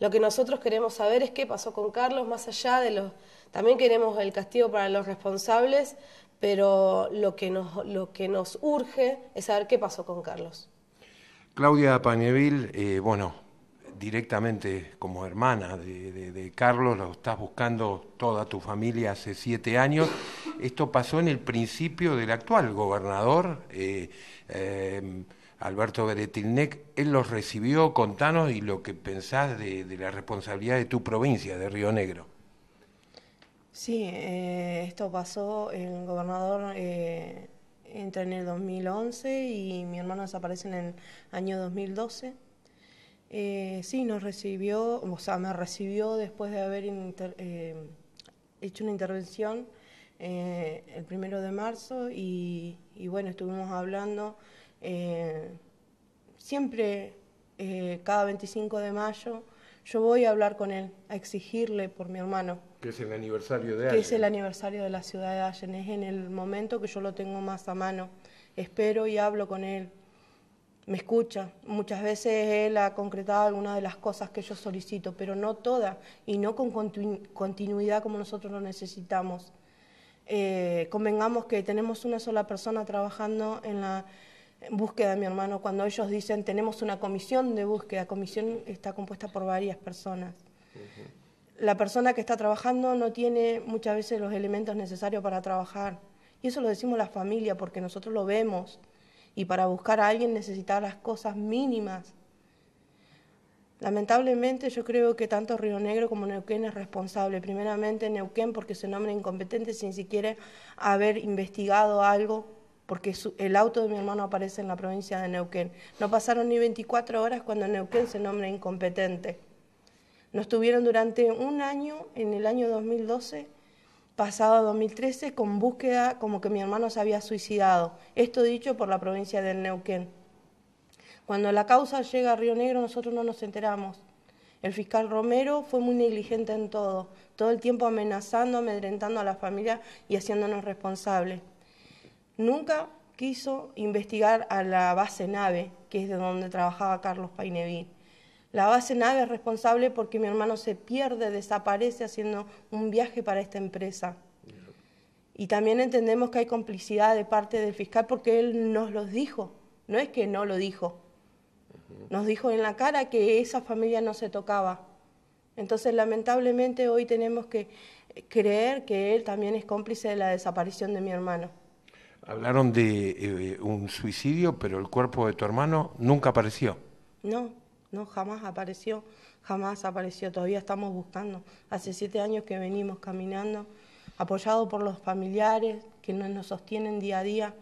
Lo que nosotros queremos saber es qué pasó con Carlos, más allá de los... También queremos el castigo para los responsables, pero lo que nos, lo que nos urge es saber qué pasó con Carlos. Claudia Pañevil, eh, bueno, directamente como hermana de, Carlos, lo estás buscando toda tu familia hace siete años. Esto pasó en el principio del actual gobernador. Eh, em, Alberto Beretilnec, él los recibió, contanos y lo que pensás de, la responsabilidad de tu provincia, de Río Negro. Sí, eh, esto pasó, el gobernador eh, entra en el 2011 y mi hermano desaparece en el año 2012. Eh, sí, nos recibió, o sea, me recibió después de haber eh, hecho una intervención el primero de marzo y bueno, estuvimos hablando. Eh, siempre, eh, cada 25 de mayo, yo voy a hablar con él, a exigirle por mi hermano. Que es el aniversario de Que es el aniversario de la ciudad de Allen. Es en el momento que yo lo tengo más a mano. Espero y hablo con él. Me escucha. Muchas veces él ha concretado algunas de las cosas que yo solicito, pero no todas y no con continuidad como nosotros lo necesitamos. Eh, convengamos que tenemos una sola persona trabajando en la en búsqueda mi hermano, cuando ellos dicen tenemos una comisión de búsqueda, comisión está compuesta por varias personas. La persona que está trabajando no tiene muchas veces los elementos necesarios para trabajar. Y eso lo decimos la familia porque nosotros lo vemos. Y para buscar a alguien necesita las cosas mínimas. Lamentablemente yo creo que tanto Río Negro como Neuquén es responsable. Primeramente Neuquén porque se nombra incompetente sin siquiera haber investigado algo porque el auto de mi hermano aparece en la provincia de Neuquén. No pasaron ni 24 horas cuando Neuquén se nombra incompetente. Nos tuvieron durante un año, en el año 2012, pasado 2013, con búsqueda como que mi hermano se había suicidado. Esto dicho por la provincia de Neuquén. Cuando la causa llega a Río Negro, nosotros no nos enteramos. El fiscal Romero fue muy negligente en todo, todo el tiempo amenazando, amedrentando a la familia y haciéndonos responsables. Nunca quiso investigar a la base nave, que es de donde trabajaba Carlos Paineville. La base nave es responsable porque mi hermano se pierde, desaparece haciendo un viaje para esta empresa. Y también entendemos que hay complicidad de parte del fiscal porque él nos lo dijo, no es que no lo dijo. Nos dijo en la cara que esa familia no se tocaba. Entonces, lamentablemente, hoy tenemos que creer que él también es cómplice de la desaparición de mi hermano. Hablaron de eh, un suicidio, pero el cuerpo de tu hermano nunca apareció. No, no, jamás apareció, jamás apareció. Todavía estamos buscando. Hace siete años que venimos caminando, apoyado por los familiares que nos sostienen día a día,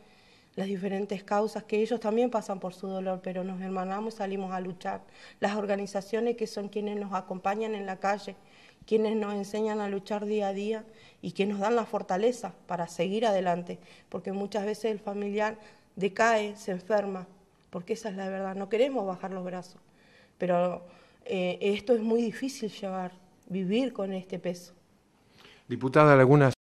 las diferentes causas que ellos también pasan por su dolor, pero nos hermanamos y salimos a luchar. Las organizaciones que son quienes nos acompañan en la calle, quienes nos enseñan a luchar día a día y que nos dan la fortaleza para seguir adelante, porque muchas veces el familiar decae, se enferma, porque esa es la verdad, no queremos bajar los brazos, pero eh, esto es muy difícil llevar, vivir con este peso. Diputada, algunas